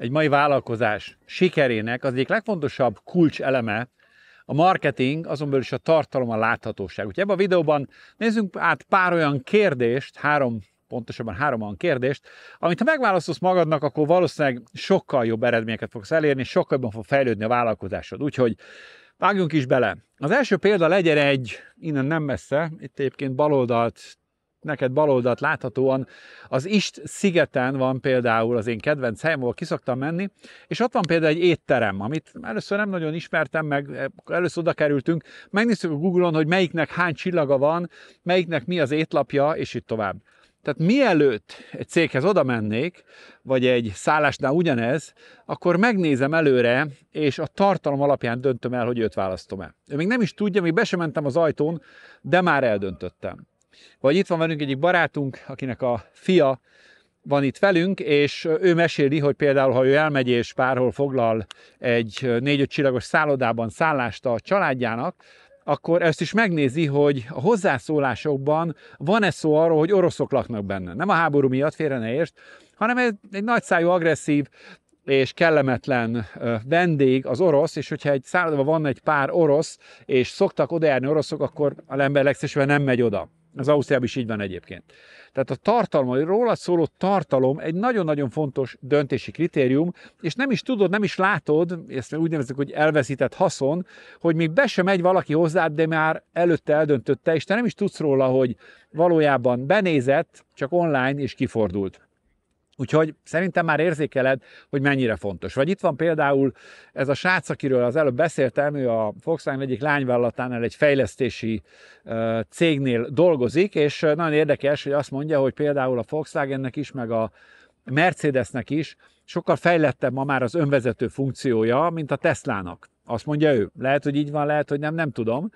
egy mai vállalkozás sikerének az egyik legfontosabb kulcseleme a marketing, azon belül is a tartalom, a láthatóság. Úgyhogy ebben a videóban nézzünk át pár olyan kérdést, három pontosabban három olyan kérdést, amit ha megválaszolsz magadnak, akkor valószínűleg sokkal jobb eredményeket fogsz elérni, sokkal jobban fog fejlődni a vállalkozásod. Úgyhogy vágjunk is bele. Az első példa legyen egy, innen nem messze, itt egyébként baloldalt neked baloldalt láthatóan az Ist szigeten van például az én kedvenc helyem, ahol kiszoktam menni, és ott van például egy étterem, amit először nem nagyon ismertem, meg először oda kerültünk, megnéztük a Google-on, hogy melyiknek hány csillaga van, melyiknek mi az étlapja, és itt tovább. Tehát mielőtt egy céghez oda mennék, vagy egy szállásnál ugyanez, akkor megnézem előre, és a tartalom alapján döntöm el, hogy őt választom-e. Ő még nem is tudja, még be sem mentem az ajtón, de már eldöntöttem. Vagy itt van velünk egyik barátunk, akinek a fia van itt velünk, és ő meséli, hogy például, ha ő elmegy és párhol foglal egy négy-öt csillagos szállodában szállást a családjának, akkor ezt is megnézi, hogy a hozzászólásokban van-e szó arról, hogy oroszok laknak benne. Nem a háború miatt, félre ne ért, hanem egy, egy nagyszájú agresszív és kellemetlen vendég az orosz, és hogyha egy szállodában van egy pár orosz, és szoktak odajárni oroszok, akkor a ember legszesben nem megy oda. Az Ausztriában is így van egyébként. Tehát a tartalom, róla szóló tartalom egy nagyon-nagyon fontos döntési kritérium, és nem is tudod, nem is látod, ezt úgy nevezzük, hogy elveszített haszon, hogy még be sem megy valaki hozzád, de már előtte eldöntötte, és te nem is tudsz róla, hogy valójában benézett, csak online és kifordult. Úgyhogy szerintem már érzékeled, hogy mennyire fontos. Vagy itt van például ez a srác, akiről az előbb beszéltem, ő a Volkswagen egyik lányvállalatánál egy fejlesztési cégnél dolgozik, és nagyon érdekes, hogy azt mondja, hogy például a Volkswagennek is, meg a Mercedesnek is sokkal fejlettebb ma már az önvezető funkciója, mint a Teslának. Azt mondja ő. Lehet, hogy így van, lehet, hogy nem, nem tudom.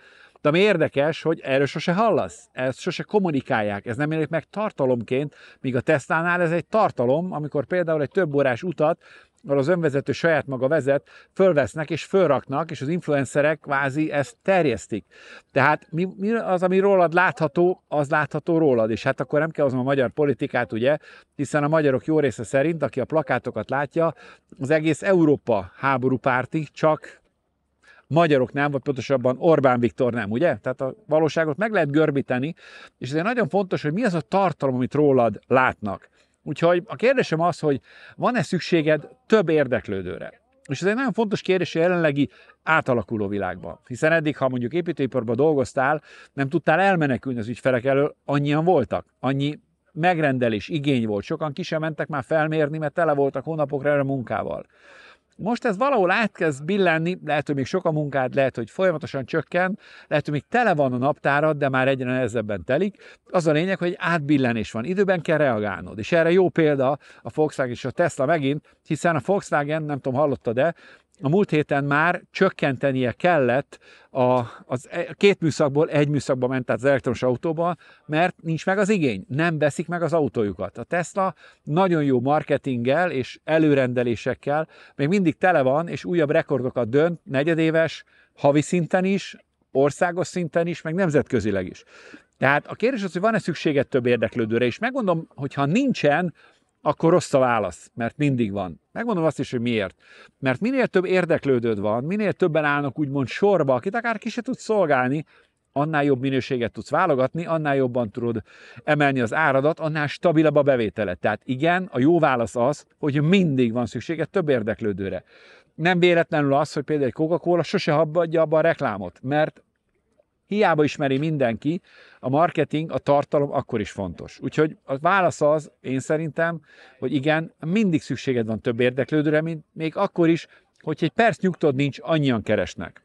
De ami érdekes, hogy erről sose hallasz, ezt sose kommunikálják, ez nem jelenik meg tartalomként, míg a Tesla-nál ez egy tartalom, amikor például egy több órás utat ahol az önvezető saját maga vezet, fölvesznek és fölraknak, és az influencerek kvázi ezt terjesztik. Tehát mi, mi az, ami rólad látható, az látható rólad, és hát akkor nem kell hoznom a magyar politikát, ugye, hiszen a magyarok jó része szerint, aki a plakátokat látja, az egész Európa párti, csak magyaroknál, vagy pontosabban Orbán Viktor nem, ugye? Tehát a valóságot meg lehet görbíteni, és ezért nagyon fontos, hogy mi az a tartalom, amit rólad látnak. Úgyhogy a kérdésem az, hogy van-e szükséged több érdeklődőre? És ez egy nagyon fontos kérdés a jelenlegi átalakuló világban. Hiszen eddig, ha mondjuk építőiparban dolgoztál, nem tudtál elmenekülni az ügyfelek elől, annyian voltak, annyi megrendelés, igény volt. Sokan ki sem mentek már felmérni, mert tele voltak hónapokra erre munkával. Most ez valahol átkezd billenni, lehet, hogy még sok a munkád, lehet, hogy folyamatosan csökken, lehet, hogy még tele van a naptárad, de már egyre nehezebben telik. Az a lényeg, hogy átbillenés van, időben kell reagálnod. És erre jó példa a Volkswagen és a Tesla megint, hiszen a Volkswagen, nem tudom, hallotta, de a múlt héten már csökkentenie kellett a, az e, két műszakból egy műszakba ment át az elektromos autóba, mert nincs meg az igény, nem veszik meg az autójukat. A Tesla nagyon jó marketinggel és előrendelésekkel még mindig tele van, és újabb rekordokat dönt, negyedéves, havi szinten is, országos szinten is, meg nemzetközileg is. Tehát a kérdés az, hogy van-e szükséged több érdeklődőre, és megmondom, hogy ha nincsen, akkor rossz a válasz, mert mindig van. Megmondom azt is, hogy miért. Mert minél több érdeklődőd van, minél többen állnak úgymond sorba, akit akár ki se tudsz szolgálni, annál jobb minőséget tudsz válogatni, annál jobban tudod emelni az áradat, annál stabilabb a bevételed. Tehát igen, a jó válasz az, hogy mindig van szükséged több érdeklődőre. Nem véletlenül az, hogy például egy Coca-Cola sose adja abba a reklámot, mert Hiába ismeri mindenki, a marketing, a tartalom akkor is fontos. Úgyhogy a válasz az, én szerintem, hogy igen, mindig szükséged van több érdeklődőre, mint még akkor is, hogy egy perc nyugtod nincs, annyian keresnek.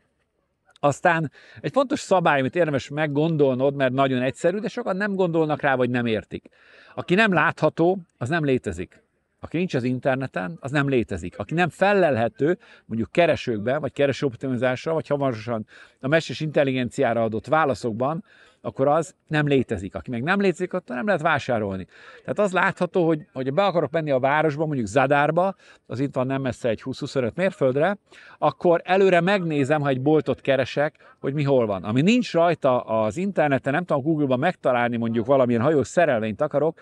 Aztán egy fontos szabály, amit érdemes meggondolnod, mert nagyon egyszerű, de sokan nem gondolnak rá, vagy nem értik. Aki nem látható, az nem létezik. Aki nincs az interneten, az nem létezik. Aki nem felelhető, mondjuk keresőkben, vagy keresőoptimizásra, vagy hamarosan a mesés intelligenciára adott válaszokban, akkor az nem létezik. Aki meg nem létezik, attól nem lehet vásárolni. Tehát az látható, hogy ha be akarok menni a városba, mondjuk Zadárba, az itt van nem messze egy 20-25 mérföldre, akkor előre megnézem, ha egy boltot keresek, hogy mi hol van. Ami nincs rajta az interneten, nem tudom Google-ban megtalálni mondjuk valamilyen hajós szerelvényt akarok,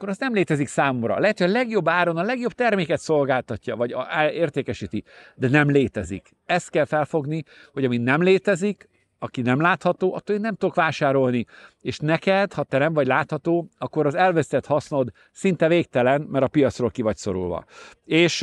akkor az nem létezik számomra. Lehet, hogy a legjobb áron a legjobb terméket szolgáltatja, vagy értékesíti, de nem létezik. Ezt kell felfogni, hogy ami nem létezik, aki nem látható, attól én nem tudok vásárolni. És neked, ha te nem vagy látható, akkor az elvesztett hasznod szinte végtelen, mert a piacról ki vagy szorulva. És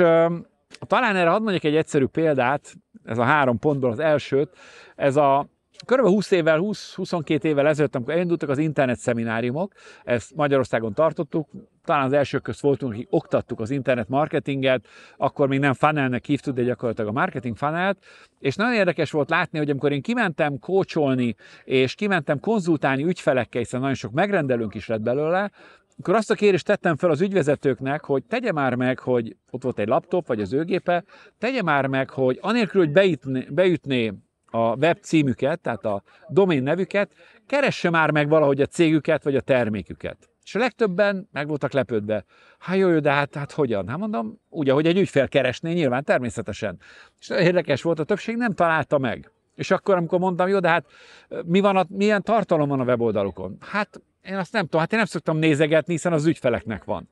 talán erre hadd mondjak egy egyszerű példát, ez a három pontból az elsőt, ez a Körülbelül 20 évvel, 20-22 évvel ezelőtt, amikor elindultak az internet szemináriumok, ezt Magyarországon tartottuk, talán az elsők közt voltunk, akik oktattuk az internet marketinget, akkor még nem funnelnek hívtuk, de gyakorlatilag a marketing funnelt, és nagyon érdekes volt látni, hogy amikor én kimentem kócsolni, és kimentem konzultálni ügyfelekkel, hiszen nagyon sok megrendelőnk is lett belőle, akkor azt a kérést tettem fel az ügyvezetőknek, hogy tegye már meg, hogy ott volt egy laptop, vagy az őgépe, tegye már meg, hogy anélkül, hogy beütné, beütné a web címüket, tehát a domain nevüket, keresse már meg valahogy a cégüket, vagy a terméküket. És a legtöbben meg voltak lepődve. Hát jó, jó, de hát, hát hogyan? Hát mondom, úgy, ahogy egy ügyfél keresné, nyilván, természetesen. És érdekes volt, a többség nem találta meg. És akkor, amikor mondtam, jó, de hát mi van a, milyen tartalom van a weboldalukon? Hát én azt nem tudom, hát én nem szoktam nézegetni, hiszen az ügyfeleknek van.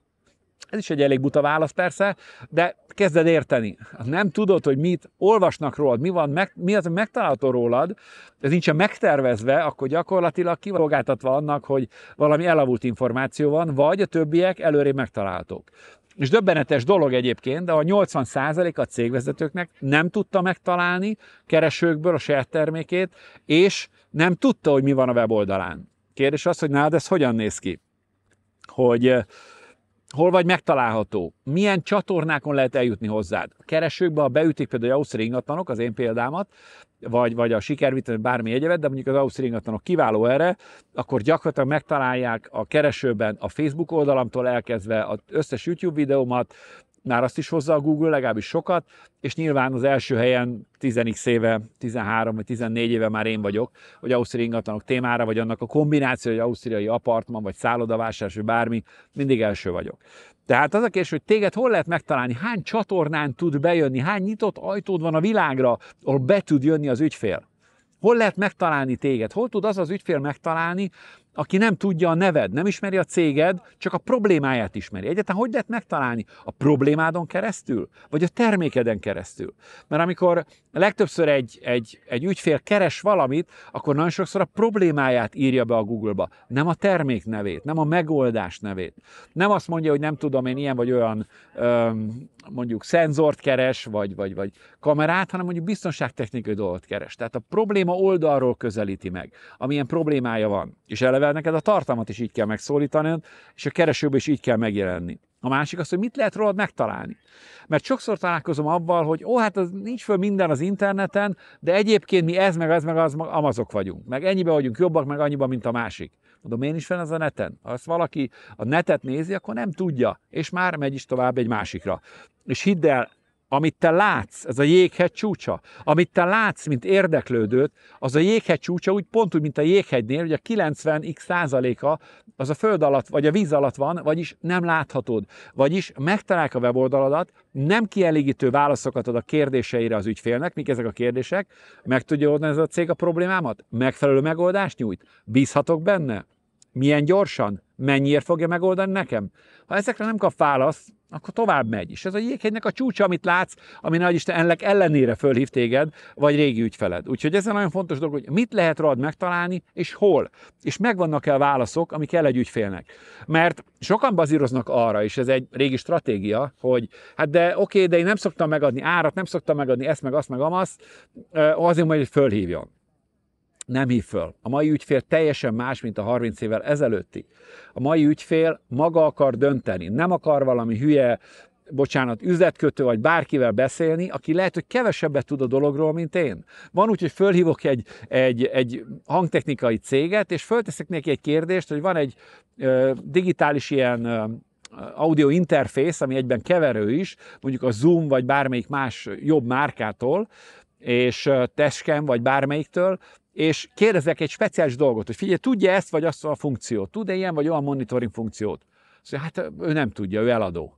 Ez is egy elég buta válasz persze, de kezded érteni. Nem tudod, hogy mit olvasnak rólad, mi, van, meg, mi az, hogy megtalálható rólad, ez nincsen megtervezve, akkor gyakorlatilag kivalgáltatva annak, hogy valami elavult információ van, vagy a többiek előré megtalálhatók. És döbbenetes dolog egyébként, de a 80% a cégvezetőknek nem tudta megtalálni keresőkből a saját termékét, és nem tudta, hogy mi van a weboldalán. Kérdés az, hogy nálad ez hogyan néz ki? Hogy hol vagy megtalálható, milyen csatornákon lehet eljutni hozzád. Keresőkbe, ha beütik például az Ausztri ingatlanok, az én példámat, vagy, vagy a vagy bármi egyebet, de mondjuk az Ausztri ingatlanok kiváló erre, akkor gyakorlatilag megtalálják a keresőben a Facebook oldalamtól elkezdve az összes YouTube videómat, már azt is hozza a Google, legalábbis sokat, és nyilván az első helyen 10 éve, 13 vagy 14 éve már én vagyok, hogy ausztriai ingatlanok témára, vagy annak a kombináció, hogy ausztriai apartman, vagy szállodavásárs, vagy bármi, mindig első vagyok. Tehát az a kérdés, hogy téged hol lehet megtalálni, hány csatornán tud bejönni, hány nyitott ajtód van a világra, ahol be tud jönni az ügyfél. Hol lehet megtalálni téged? Hol tud az az ügyfél megtalálni, aki nem tudja a neved, nem ismeri a céged, csak a problémáját ismeri. Egyáltalán hogy lehet megtalálni? A problémádon keresztül? Vagy a termékeden keresztül? Mert amikor legtöbbször egy, egy, egy ügyfél keres valamit, akkor nagyon sokszor a problémáját írja be a Google-ba. Nem a termék nevét, nem a megoldás nevét. Nem azt mondja, hogy nem tudom én ilyen vagy olyan öm, mondjuk szenzort keres, vagy, vagy, vagy kamerát, hanem mondjuk biztonságtechnikai dolgot keres. Tehát a probléma oldalról közelíti meg, amilyen problémája van. És eleve vele, neked a tartalmat is így kell megszólítani, és a keresőbe is így kell megjelenni. A másik az, hogy mit lehet rólad megtalálni. Mert sokszor találkozom abban, hogy ó, hát az, nincs föl minden az interneten, de egyébként mi ez, meg ez, meg az, meg amazok vagyunk. Meg ennyibe vagyunk jobbak, meg annyiba, mint a másik. Mondom, én is fenn az a neten. Ha ezt valaki a netet nézi, akkor nem tudja, és már megy is tovább egy másikra. És hidd el, amit te látsz, ez a jéghegy csúcsa, amit te látsz, mint érdeklődőt, az a jéghegy csúcsa úgy pont úgy, mint a jéghegynél, hogy a 90x százaléka az a föld alatt, vagy a víz alatt van, vagyis nem láthatod. Vagyis megtalálják a weboldaladat, nem kielégítő válaszokat ad a kérdéseire az ügyfélnek, mik ezek a kérdések, meg tudja oldani ez a cég a problémámat, megfelelő megoldást nyújt, bízhatok benne, milyen gyorsan, mennyiért fogja megoldani nekem. Ha ezekre nem kap választ, akkor tovább megy. És ez a jéghegynek a csúcsa, amit látsz, ami nagy Isten ennek ellenére fölhív téged, vagy régi ügyfeled. Úgyhogy ez egy nagyon fontos dolog, hogy mit lehet rád megtalálni, és hol. És megvannak-e a válaszok, amik kell egy ügyfélnek. Mert sokan bazíroznak arra, és ez egy régi stratégia, hogy hát de oké, okay, de én nem szoktam megadni árat, nem szoktam megadni ezt, meg azt, meg amaz, azért majd, fölhívjon nem hív föl. A mai ügyfél teljesen más, mint a 30 évvel ezelőtti. A mai ügyfél maga akar dönteni, nem akar valami hülye, bocsánat, üzletkötő vagy bárkivel beszélni, aki lehet, hogy kevesebbet tud a dologról, mint én. Van úgy, hogy fölhívok egy, egy, egy hangtechnikai céget, és fölteszek neki egy kérdést, hogy van egy ö, digitális ilyen ö, audio interfész, ami egyben keverő is, mondjuk a Zoom vagy bármelyik más jobb márkától, és Teskem vagy bármelyiktől, és kérdezek egy speciális dolgot, hogy figyelj, tudja ezt vagy azt a funkciót, tud-e ilyen vagy olyan monitoring funkciót? Szóval hát ő nem tudja, ő eladó.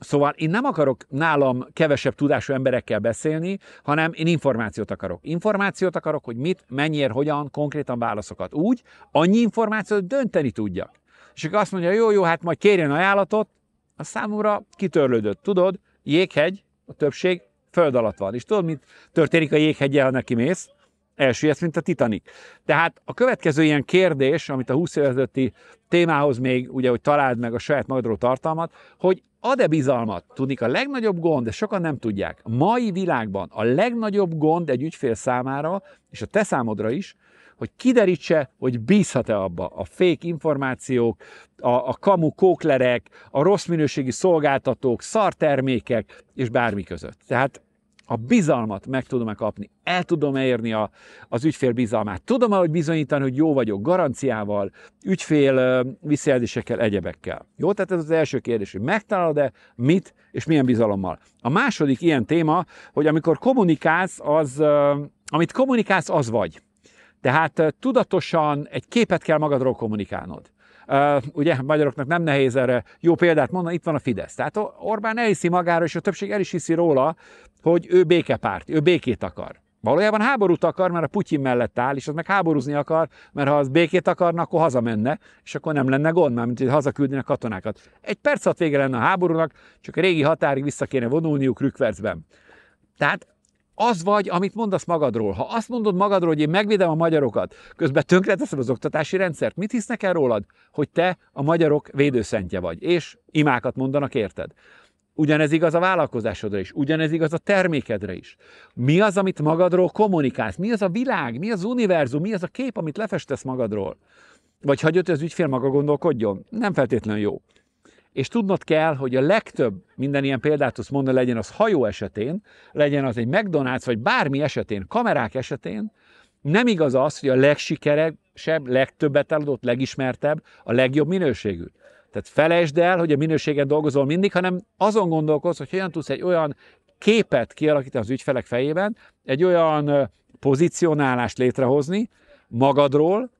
Szóval én nem akarok nálam kevesebb tudású emberekkel beszélni, hanem én információt akarok. Információt akarok, hogy mit, mennyire, hogyan, konkrétan válaszokat. Úgy, annyi információt hogy dönteni tudjak. És akkor azt mondja, jó, jó, hát majd kérjen ajánlatot, a számomra kitörlődött. Tudod, jéghegy, a többség föld alatt van. És tudod, mit történik a jéghegyel, ha neki mész? elsüllyedsz, mint a Titanic. Tehát a következő ilyen kérdés, amit a 20 évezeti témához még, ugye, hogy találd meg a saját magadról tartalmat, hogy ad-e bizalmat? Tudnik, a legnagyobb gond, de sokan nem tudják, a mai világban a legnagyobb gond egy ügyfél számára, és a te számodra is, hogy kiderítse, hogy bízhat-e abba. A fake információk, a, a kamu kóklerek, a rossz minőségi szolgáltatók, szartermékek és bármi között. Tehát a bizalmat meg tudom-e kapni, el tudom-e érni a, az ügyfél bizalmát, tudom-e, hogy bizonyítani, hogy jó vagyok garanciával, ügyfél visszajelzésekkel, egyebekkel. Jó, tehát ez az első kérdés, hogy megtalálod-e mit és milyen bizalommal. A második ilyen téma, hogy amikor kommunikálsz, az, amit kommunikálsz, az vagy. Tehát tudatosan egy képet kell magadról kommunikálnod. Uh, ugye magyaroknak nem nehéz erre jó példát mondani, itt van a Fidesz. Tehát Orbán elhiszi magára, és a többség el is hiszi róla, hogy ő békepárti, ő békét akar. Valójában háborút akar, mert a Putyin mellett áll, és az meg háborúzni akar, mert ha az békét akarna, akkor hazamenne, és akkor nem lenne gond, már mint hogy a katonákat. Egy perc alatt vége lenne a háborúnak, csak a régi határig vissza kéne vonulniuk rükvercben. Tehát az vagy, amit mondasz magadról. Ha azt mondod magadról, hogy én megvédem a magyarokat, közben tönkreteszed az oktatási rendszert, mit hisznek el rólad? Hogy te a magyarok védőszentje vagy, és imákat mondanak érted. Ugyanez igaz a vállalkozásodra is, ugyanez igaz a termékedre is. Mi az, amit magadról kommunikálsz? Mi az a világ? Mi az univerzum? Mi az a kép, amit lefestesz magadról? Vagy hagyod, hogy az ügyfél maga gondolkodjon? Nem feltétlenül jó. És tudnod kell, hogy a legtöbb minden ilyen példát tudsz mondani, legyen az hajó esetén, legyen az egy McDonald's, vagy bármi esetén, kamerák esetén, nem igaz az, hogy a legsikeresebb, legtöbbet eladott, legismertebb, a legjobb minőségű. Tehát felejtsd el, hogy a minőségen dolgozol mindig, hanem azon gondolkozz, hogy hogyan tudsz egy olyan képet kialakítani az ügyfelek fejében, egy olyan pozícionálást létrehozni magadról,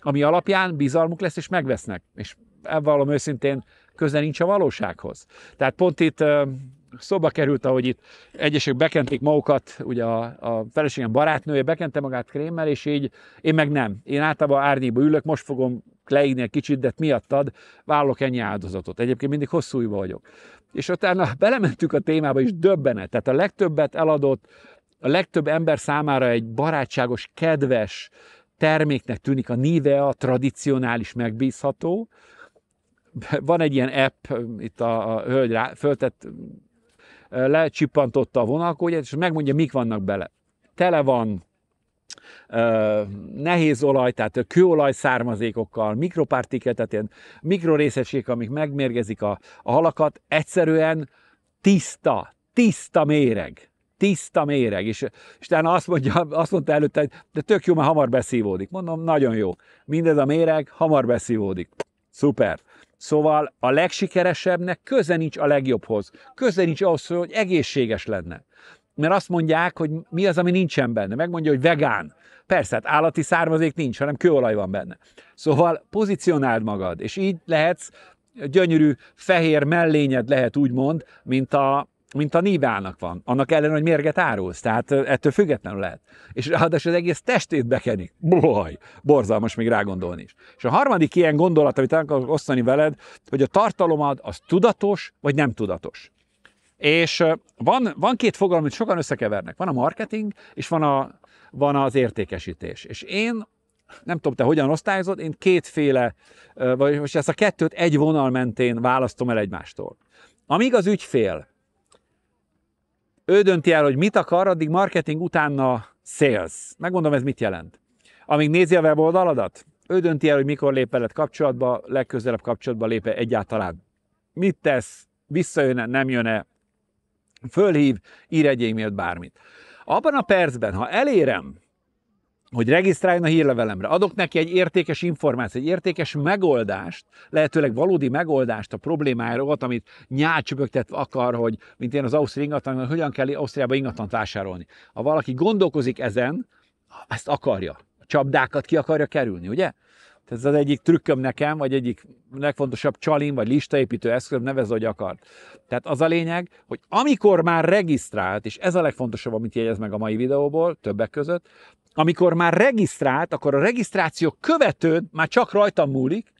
ami alapján bizalmuk lesz és megvesznek. És ebből őszintén, köze nincs a valósághoz. Tehát pont itt szóba került, ahogy itt egyesek bekentik magukat, ugye a, a feleségem barátnője bekente magát krémmel, és így én meg nem. Én általában árnyékba ülök, most fogom egy kicsit, de miattad vállok ennyi áldozatot. Egyébként mindig hosszú vagyok. És utána Belementük a témába, és döbbenet. Tehát a legtöbbet eladott, a legtöbb ember számára egy barátságos, kedves terméknek tűnik a Nivea, tradicionális, megbízható. Van egy ilyen app, itt a, a hölgy rá, föltett, lecsippantotta a vonalkógyát, és megmondja, mik vannak bele. Tele van nehéz olaj, tehát kőolaj származékokkal, mikropartikel, tehát ilyen mikrorészecskék, amik megmérgezik a, a halakat, egyszerűen tiszta, tiszta méreg tiszta méreg, és, és utána azt, mondja, azt mondta előtte, hogy de tök jó, mert hamar beszívódik. Mondom, nagyon jó. Mindez a méreg, hamar beszívódik. Szuper. Szóval a legsikeresebbnek köze nincs a legjobbhoz. Köze nincs ahhoz, hogy egészséges lenne mert azt mondják, hogy mi az, ami nincsen benne. Megmondja, hogy vegán. Persze, hát állati származék nincs, hanem kőolaj van benne. Szóval pozícionáld magad, és így lehetsz, gyönyörű fehér mellényed lehet úgymond, mint a, mint a nívának van. Annak ellen, hogy mérget árulsz, tehát ettől függetlenül lehet. És ráadásul az egész testét bekeni. Blaj, borzalmas még rágondolni is. És a harmadik ilyen gondolat, amit el akarok osztani veled, hogy a tartalomad az tudatos, vagy nem tudatos. És van, van két fogalom, amit sokan összekevernek. Van a marketing, és van, a, van az értékesítés. És én nem tudom, te hogyan osztályozod, én kétféle, vagy most ezt a kettőt egy vonal mentén választom el egymástól. Amíg az ügyfél ő dönti el, hogy mit akar, addig marketing utána sales. Megmondom, ez mit jelent. Amíg nézi a weboldaladat, ő dönti el, hogy mikor lép veled kapcsolatba, legközelebb kapcsolatba lép egyáltalán. Mit tesz, visszajön-e, nem jön-e, fölhív, ír egy e-mailt, bármit. Abban a percben, ha elérem, hogy regisztráljon a hírlevelemre, adok neki egy értékes információt, egy értékes megoldást, lehetőleg valódi megoldást a problémáról, amit nyácsöpögtetve akar, hogy mint én az Ausztria ingatlan, hogy hogyan kell Ausztriába ingatlant vásárolni. Ha valaki gondolkozik ezen, ezt akarja, a csapdákat ki akarja kerülni, ugye? Tehát ez az egyik trükköm nekem, vagy egyik legfontosabb csalim, vagy listaépítő eszköz, nevez, hogy akart. Tehát az a lényeg, hogy amikor már regisztrált, és ez a legfontosabb, amit jegyez meg a mai videóból, többek között, amikor már regisztrált, akkor a regisztráció követőd már csak rajtam múlik,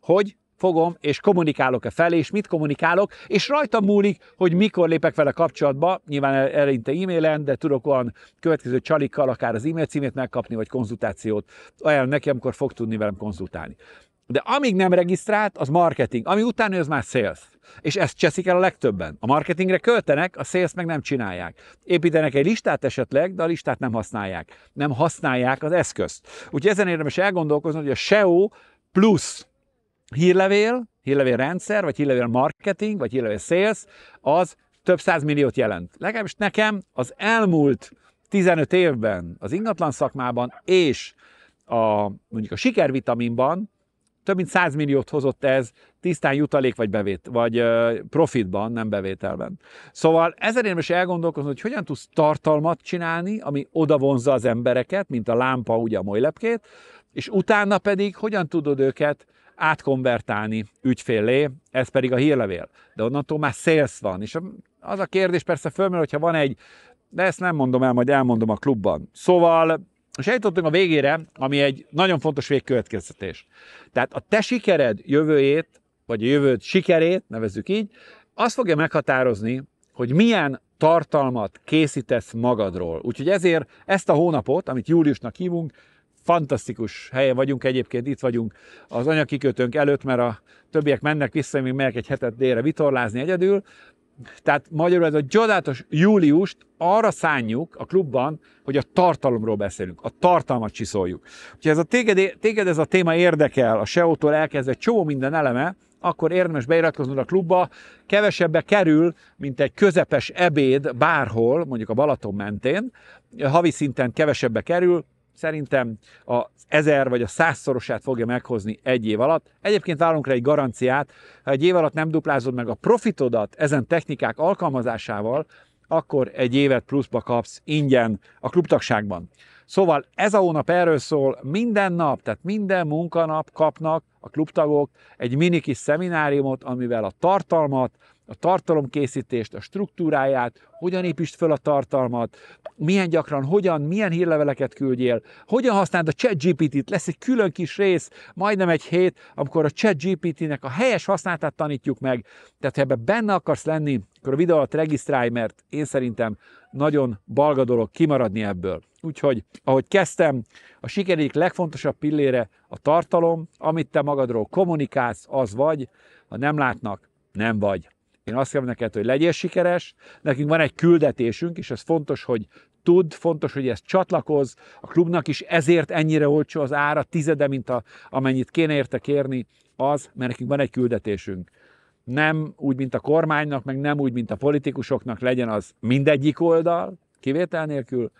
hogy fogom, és kommunikálok-e felé, és mit kommunikálok, és rajta múlik, hogy mikor lépek vele kapcsolatba, nyilván elinte e-mailen, de tudok olyan következő csalikkal akár az e-mail címét megkapni, vagy konzultációt ajánlom neki, amikor fog tudni velem konzultálni. De amíg nem regisztrált, az marketing, ami utána az már sales. És ezt cseszik el a legtöbben. A marketingre költenek, a sales meg nem csinálják. Építenek egy listát esetleg, de a listát nem használják. Nem használják az eszközt. Úgyhogy ezen érdemes elgondolkozni, hogy a SEO plusz hírlevél, hírlevél rendszer, vagy hírlevél marketing, vagy hírlevél sales, az több száz milliót jelent. Legalábbis nekem az elmúlt 15 évben az ingatlan szakmában és a, mondjuk a sikervitaminban több mint 100 milliót hozott ez tisztán jutalék vagy bevét, vagy profitban, nem bevételben. Szóval ezen érdemes elgondolkozni, hogy hogyan tudsz tartalmat csinálni, ami odavonza az embereket, mint a lámpa ugye a molylepkét, és utána pedig hogyan tudod őket átkonvertálni ügyfélé, ez pedig a hírlevél. De onnantól már sales van, és az a kérdés persze fölmerül, hogyha van egy, de ezt nem mondom el, majd elmondom a klubban. Szóval, és eljutottunk a végére, ami egy nagyon fontos végkövetkeztetés. Tehát a te sikered jövőjét, vagy a jövőd sikerét, nevezzük így, az fogja meghatározni, hogy milyen tartalmat készítesz magadról. Úgyhogy ezért ezt a hónapot, amit júliusnak hívunk, fantasztikus helyen vagyunk egyébként, itt vagyunk az anyakikötőnk előtt, mert a többiek mennek vissza, még megyek egy hetet délre vitorlázni egyedül. Tehát magyarul ez a csodálatos júliust arra szánjuk a klubban, hogy a tartalomról beszélünk, a tartalmat csiszoljuk. Ha ez a téged, téged ez a téma érdekel, a SEO-tól elkezdve csomó minden eleme, akkor érdemes beiratkoznod a klubba, kevesebbe kerül, mint egy közepes ebéd bárhol, mondjuk a Balaton mentén, havi szinten kevesebbe kerül, szerintem az ezer vagy a százszorosát fogja meghozni egy év alatt. Egyébként várunk rá egy garanciát, ha egy év alatt nem duplázod meg a profitodat ezen technikák alkalmazásával, akkor egy évet pluszba kapsz ingyen a klubtagságban. Szóval ez a hónap erről szól, minden nap, tehát minden munkanap kapnak a klubtagok egy mini kis szemináriumot, amivel a tartalmat, a tartalomkészítést, a struktúráját, hogyan építsd fel a tartalmat, milyen gyakran, hogyan, milyen hírleveleket küldjél, hogyan használd a ChatGPT-t, lesz egy külön kis rész, majdnem egy hét, amikor a ChatGPT-nek a helyes használatát tanítjuk meg. Tehát ha ebbe benne akarsz lenni, akkor a videó alatt regisztrálj, mert én szerintem nagyon balga dolog kimaradni ebből. Úgyhogy, ahogy kezdtem, a siker egyik legfontosabb pillére a tartalom, amit te magadról kommunikálsz, az vagy, ha nem látnak, nem vagy. Én azt kell neked, hogy legyél sikeres, nekünk van egy küldetésünk, és ez fontos, hogy tud, fontos, hogy ez csatlakoz a klubnak is, ezért ennyire olcsó az ára, tizede, mint a, amennyit kéne érte kérni, az, mert nekünk van egy küldetésünk. Nem úgy, mint a kormánynak, meg nem úgy, mint a politikusoknak legyen az mindegyik oldal, kivétel nélkül,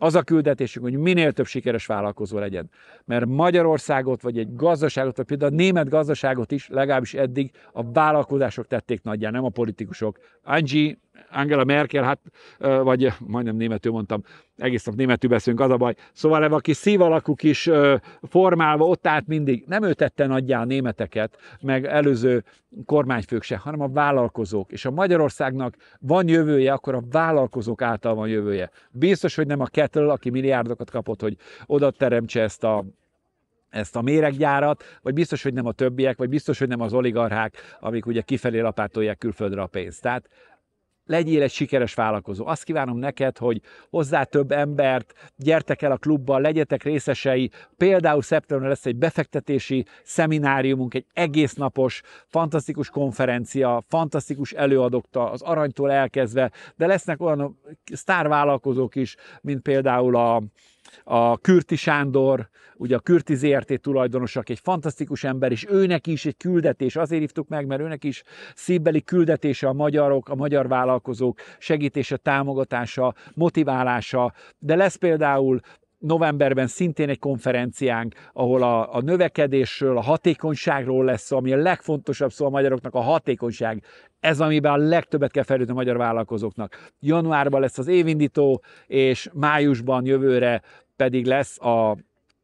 az a küldetésünk, hogy minél több sikeres vállalkozó legyen. Mert Magyarországot, vagy egy gazdaságot, vagy például a német gazdaságot is legalábbis eddig a vállalkozások tették nagyjá, nem a politikusok. Angie Angela Merkel, hát, vagy majdnem németül mondtam, egész nap németül beszélünk, az a baj. Szóval ebben a kis szív alakú kis formálva ott állt mindig, nem ő tette nagyjá a németeket, meg előző kormányfők se, hanem a vállalkozók. És a Magyarországnak van jövője, akkor a vállalkozók által van jövője. Biztos, hogy nem a Kettle, aki milliárdokat kapott, hogy oda teremtse ezt a ezt a méreggyárat, vagy biztos, hogy nem a többiek, vagy biztos, hogy nem az oligarchák, amik ugye kifelé lapátolják külföldre a pénzt. Tehát legyél egy sikeres vállalkozó. Azt kívánom neked, hogy hozzá több embert, gyertek el a klubba, legyetek részesei. Például szeptemberben lesz egy befektetési szemináriumunk, egy egész napos, fantasztikus konferencia, fantasztikus előadókta, az aranytól elkezdve, de lesznek olyan sztárvállalkozók is, mint például a a Kürti Sándor, ugye a Kürti ZRT tulajdonosak, egy fantasztikus ember, és őnek is egy küldetés, azért hívtuk meg, mert őnek is szívbeli küldetése a magyarok, a magyar vállalkozók segítése, támogatása, motiválása, de lesz például novemberben szintén egy konferenciánk, ahol a, a növekedésről, a hatékonyságról lesz szó, ami a legfontosabb szó a magyaroknak, a hatékonyság. Ez, amiben a legtöbbet kell felülni a magyar vállalkozóknak. Januárban lesz az évindító, és májusban jövőre pedig lesz a,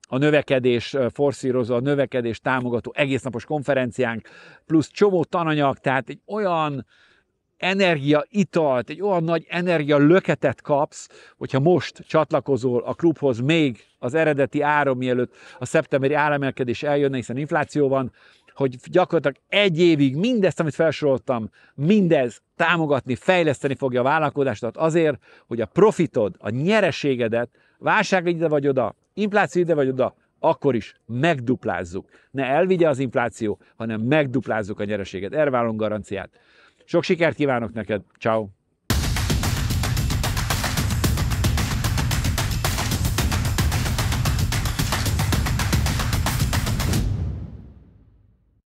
a növekedés forszírozó, a növekedés támogató egésznapos konferenciánk, plusz csomó tananyag, tehát egy olyan energia italt, egy olyan nagy energia löketet kapsz, hogyha most csatlakozol a klubhoz még az eredeti áron, mielőtt a szeptemberi áremelkedés eljönne, hiszen infláció van, hogy gyakorlatilag egy évig mindezt, amit felsoroltam, mindez támogatni, fejleszteni fogja a vállalkozásodat azért, hogy a profitod, a nyereségedet, válság ide vagy oda, infláció ide vagy oda, akkor is megduplázzuk. Ne elvigye az infláció, hanem megduplázzuk a nyereséget. Erre garanciát. Sok sikert kívánok neked. Ciao.